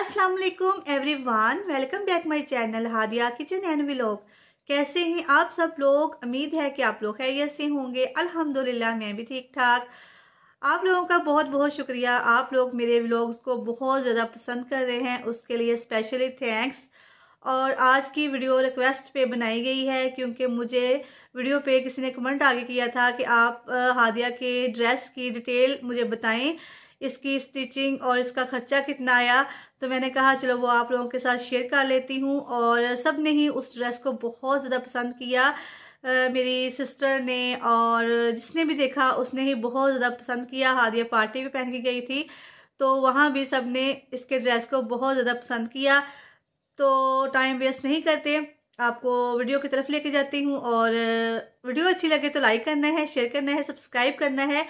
अस्सलाम वालेकुम everyone welcome back my channel Hadiya kitchen and vlog कैसे हैं आप सब लोग उम्मीद है कि आप लोग खैरियत से होंगे अल्हम्दुलिल्लाह मैं भी ठीक ठाक आप लोगों का बहुत बहुत शुक्रिया आप लोग मेरे व्लॉग्स को बहुत ज़्यादा पसंद कर रहे हैं उसके लिए स्पेशली थैंक्स और आज की वीडियो रिक्वेस्ट पे बनाई गई है क्योंकि मुझे वीडियो पे किसी ने कमेंट आगे किया था कि आप हादिया के ड्रेस की डिटेल मुझे बताएं इसकी स्टिचिंग और इसका खर्चा कितना आया तो मैंने कहा चलो वो आप लोगों के साथ शेयर कर लेती हूँ और सब ने ही उस ड्रेस को बहुत ज़्यादा पसंद किया आ, मेरी सिस्टर ने और जिसने भी देखा उसने ही बहुत ज़्यादा पसंद किया हादिया पार्टी भी पहन के गई थी तो वहाँ भी सब ने इसके ड्रेस को बहुत ज़्यादा पसंद किया तो टाइम वेस्ट नहीं करते आपको वीडियो की तरफ लेके जाती हूँ और वीडियो अच्छी लगे तो लाइक करना है शेयर करना है सब्सक्राइब करना है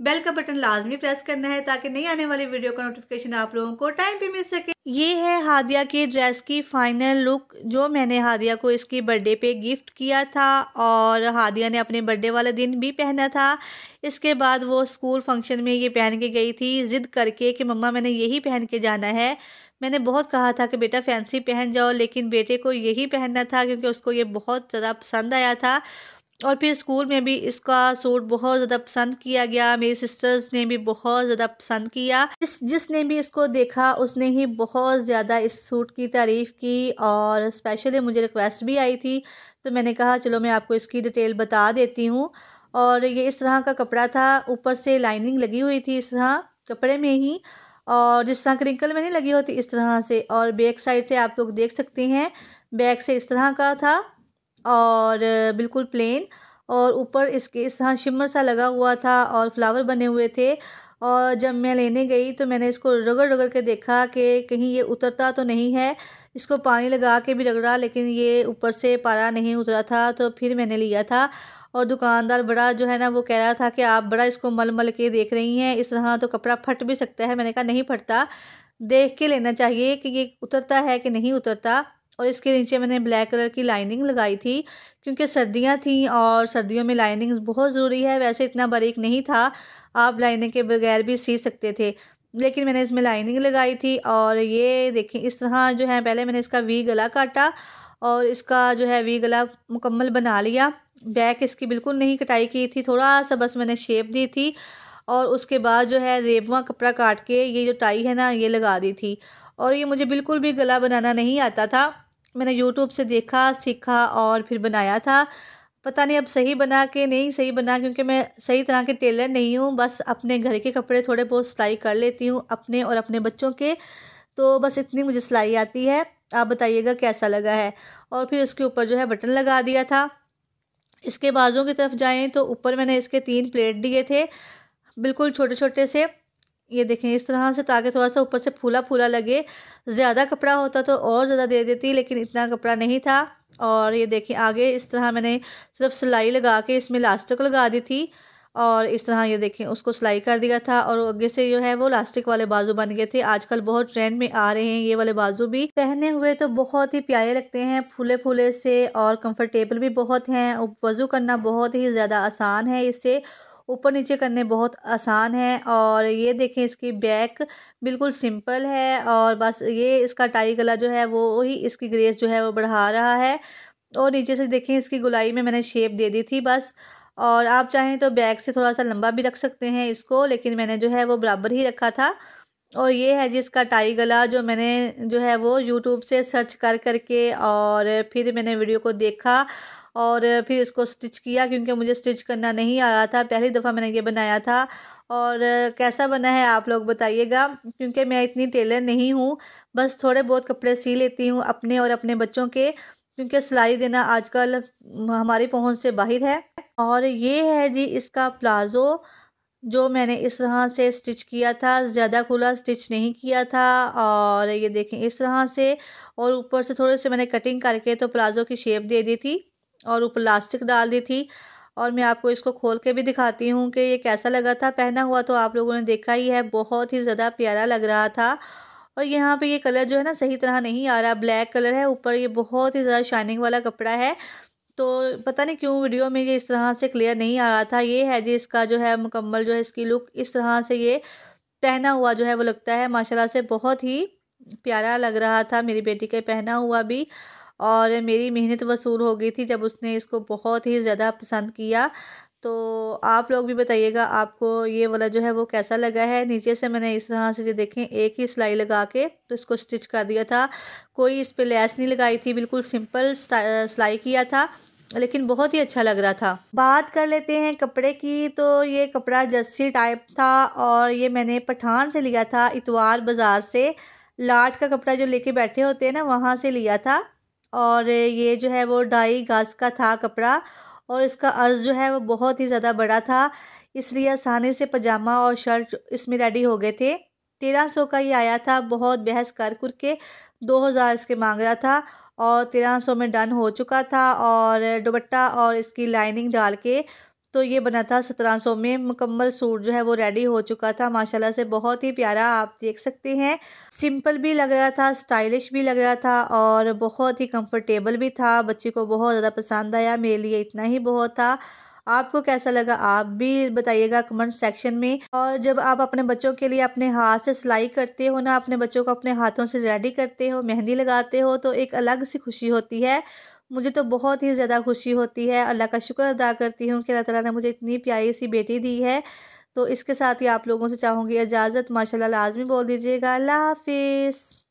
बेल का बटन लाजमी प्रेस करना है ताकि नई आने वाली वीडियो का नोटिफिकेशन आप लोगों को टाइम पे मिल सके ये है हादिया के ड्रेस की फाइनल लुक जो मैंने हादिया को इसकी बर्थडे पे गिफ्ट किया था और हादिया ने अपने बर्थडे वाले दिन भी पहना था इसके बाद वो स्कूल फंक्शन में ये पहन के गई थी ज़िद करके कि मम्मा मैंने यही पहन के जाना है मैंने बहुत कहा था कि बेटा फैंसी पहन जाओ लेकिन बेटे को यही पहनना था क्योंकि उसको ये बहुत ज़्यादा पसंद आया था और फिर स्कूल में भी इसका सूट बहुत ज़्यादा पसंद किया गया मेरी सिस्टर्स ने भी बहुत ज़्यादा पसंद किया जिस जिसने भी इसको देखा उसने ही बहुत ज़्यादा इस सूट की तारीफ़ की और स्पेशली मुझे रिक्वेस्ट भी आई थी तो मैंने कहा चलो मैं आपको इसकी डिटेल बता देती हूँ और ये इस तरह का कपड़ा था ऊपर से लाइनिंग लगी हुई थी इस तरह कपड़े में ही और जिस तरह क्रिंकल में नहीं लगी होती इस तरह से और बैक साइड से आप लोग देख सकते हैं बैक से इस तरह का था और बिल्कुल प्लेन और ऊपर इसके हाँ शिमर सा लगा हुआ था और फ्लावर बने हुए थे और जब मैं लेने गई तो मैंने इसको रगड़ रगड़ के देखा कि कहीं ये उतरता तो नहीं है इसको पानी लगा के भी रगड़ा लेकिन ये ऊपर से पारा नहीं उतरा था तो फिर मैंने लिया था और दुकानदार बड़ा जो है ना वो कह रहा था कि आप बड़ा इसको मल मल के देख रही हैं इस तरह तो कपड़ा फट भी सकता है मैंने कहा नहीं फटता देख के लेना चाहिए कि ये उतरता है कि नहीं उतरता और इसके नीचे मैंने ब्लैक कलर की लाइनिंग लगाई थी क्योंकि सर्दियां थी और सर्दियों में लाइनिंग बहुत ज़रूरी है वैसे इतना बारीक नहीं था आप लाइनिंग के बगैर भी सी सकते थे लेकिन मैंने इसमें लाइनिंग लगाई थी और ये देखें इस तरह जो है पहले मैंने इसका वी गला काटा और इसका जो है वी गला मुकम्मल बना लिया बैक इसकी बिल्कुल नहीं कटाई की थी थोड़ा सा बस मैंने शेप दी थी और उसके बाद जो है रेबवा कपड़ा काट के ये जो टाई है ना ये लगा दी थी और ये मुझे बिल्कुल भी गला बनाना नहीं आता था मैंने यूट्यूब से देखा सीखा और फिर बनाया था पता नहीं अब सही बना के नहीं सही बना क्योंकि मैं सही तरह के टेलर नहीं हूँ बस अपने घर के कपड़े थोड़े बहुत सिलाई कर लेती हूँ अपने और अपने बच्चों के तो बस इतनी मुझे सिलाई आती है आप बताइएगा कैसा लगा है और फिर उसके ऊपर जो है बटन लगा दिया था इसके बाजू की तरफ जाएँ तो ऊपर मैंने इसके तीन प्लेट दिए थे बिल्कुल छोटे छोटे से ये देखें इस तरह से ताकि थोड़ा सा ऊपर से फूला फूला लगे ज़्यादा कपड़ा होता तो और ज़्यादा दे देती लेकिन इतना कपड़ा नहीं था और ये देखें आगे इस तरह मैंने सिर्फ सिलाई लगा के इसमें लास्टिक लगा दी थी और इस तरह ये देखें उसको सिलाई कर दिया था और आगे से जो है वो लास्टिक वाले बाजू बन गए थे आजकल बहुत ट्रेंड में आ रहे हैं ये वाले बाजू भी पहने हुए तो बहुत ही प्यारे लगते हैं फूले फूले से और कंफर्टेबल भी बहुत हैं वजू करना बहुत ही ज़्यादा आसान है इससे ऊपर नीचे करने बहुत आसान है और ये देखें इसकी बैक बिल्कुल सिंपल है और बस ये इसका टाई गला जो है वो ही इसकी ग्रेस जो है वो बढ़ा रहा है और नीचे से देखें इसकी गुलाई में मैंने शेप दे दी थी बस और आप चाहें तो बैक से थोड़ा सा लंबा भी रख सकते हैं इसको लेकिन मैंने जो है वो बराबर ही रखा था और ये है जिसका टाई गला जो मैंने जो है वो यूट्यूब से सर्च कर करके और फिर मैंने वीडियो को देखा और फिर इसको स्टिच किया क्योंकि मुझे स्टिच करना नहीं आ रहा था पहली दफ़ा मैंने ये बनाया था और कैसा बना है आप लोग बताइएगा क्योंकि मैं इतनी टेलर नहीं हूँ बस थोड़े बहुत कपड़े सी लेती हूँ अपने और अपने बच्चों के क्योंकि सिलाई देना आजकल हमारी पहुँच से बाहर है और ये है जी इसका प्लाज़ो जो मैंने इस तरह से स्टिच किया था ज़्यादा खुला स्टिच नहीं किया था और ये देखें इस तरह से और ऊपर से थोड़े से मैंने कटिंग करके तो प्लाज़ो की शेप दे दी थी और ऊपर लास्टिक डाल दी थी और मैं आपको इसको खोल के भी दिखाती हूँ कि ये कैसा लगा था पहना हुआ तो आप लोगों ने देखा ही है बहुत ही ज़्यादा प्यारा लग रहा था और यहाँ पे ये कलर जो है ना सही तरह नहीं आ रहा ब्लैक कलर है ऊपर ये बहुत ही ज़्यादा शाइनिंग वाला कपड़ा है तो पता नहीं क्यों वीडियो में ये इस तरह से क्लियर नहीं आ रहा था ये है जी इसका जो है मुकम्मल जो है इसकी लुक इस तरह से ये पहना हुआ जो है वो लगता है माशाल्लाह से बहुत ही प्यारा लग रहा था मेरी बेटी के पहना हुआ भी और मेरी मेहनत वसूल हो गई थी जब उसने इसको बहुत ही ज़्यादा पसंद किया तो आप लोग भी बताइएगा आपको ये वाला जो है वो कैसा लगा है नीचे से मैंने इस तरह से ये देखें एक ही सिलाई लगा के तो इसको स्टिच कर दिया था कोई इस पर लेस नहीं लगाई थी बिल्कुल सिंपल सिलाई किया था लेकिन बहुत ही अच्छा लग रहा था बात कर लेते हैं कपड़े की तो ये कपड़ा जर्सी टाइप था और ये मैंने पठान से लिया था इतवार बाज़ार से लाट का कपड़ा जो लेके बैठे होते हैं ना वहाँ से लिया था और ये जो है वो ढाई घास का था कपड़ा और इसका अर्ज़ जो है वो बहुत ही ज़्यादा बड़ा था इसलिए आसानी से पजामा और शर्ट इसमें रेडी हो गए थे तेरह सौ का ये आया था बहुत बहस कर कर के दो हज़ार इसके मांग रहा था और तेरह सौ में डन हो चुका था और दुपट्टा और इसकी लाइनिंग डाल के तो ये बना था सत्रह सौ में मुकम्मल सूट जो है वो रेडी हो चुका था माशाल्लाह से बहुत ही प्यारा आप देख सकते हैं सिंपल भी लग रहा था स्टाइलिश भी लग रहा था और बहुत ही कंफर्टेबल भी था बच्चे को बहुत ज़्यादा पसंद आया मेरे लिए इतना ही बहुत था आपको कैसा लगा आप भी बताइएगा कमेंट सेक्शन में और जब आप अपने बच्चों के लिए अपने हाथ से सिलाई करते हो ना अपने बच्चों को अपने हाथों से रेडी करते हो मेहंदी लगाते हो तो एक अलग सी खुशी होती है मुझे तो बहुत ही ज़्यादा खुशी होती है अल्लाह का शुक्र अदा करती हूँ कि अल्लाह तला ने मुझे इतनी प्यारी सी बेटी दी है तो इसके साथ ही आप लोगों से चाहूँगी इजाज़त माशाल्लाह लाजमी बोल दीजिएगा अल्लाह हाफिज़